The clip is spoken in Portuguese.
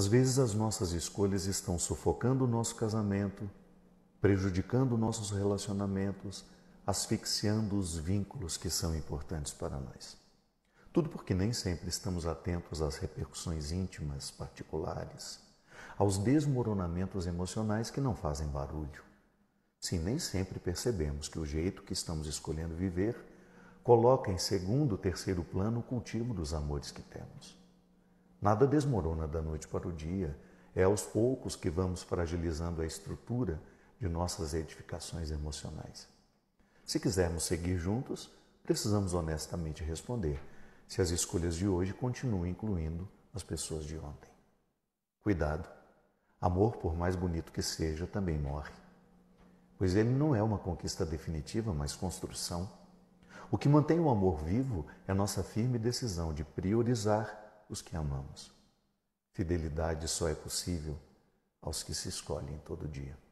Às vezes as nossas escolhas estão sufocando o nosso casamento, prejudicando nossos relacionamentos, asfixiando os vínculos que são importantes para nós. Tudo porque nem sempre estamos atentos às repercussões íntimas, particulares, aos desmoronamentos emocionais que não fazem barulho. Sim, nem sempre percebemos que o jeito que estamos escolhendo viver coloca em segundo, terceiro plano o cultivo dos amores que temos. Nada desmorona da noite para o dia. É aos poucos que vamos fragilizando a estrutura de nossas edificações emocionais. Se quisermos seguir juntos, precisamos honestamente responder se as escolhas de hoje continuam incluindo as pessoas de ontem. Cuidado! Amor, por mais bonito que seja, também morre. Pois ele não é uma conquista definitiva, mas construção. O que mantém o amor vivo é nossa firme decisão de priorizar os que amamos. Fidelidade só é possível aos que se escolhem todo dia.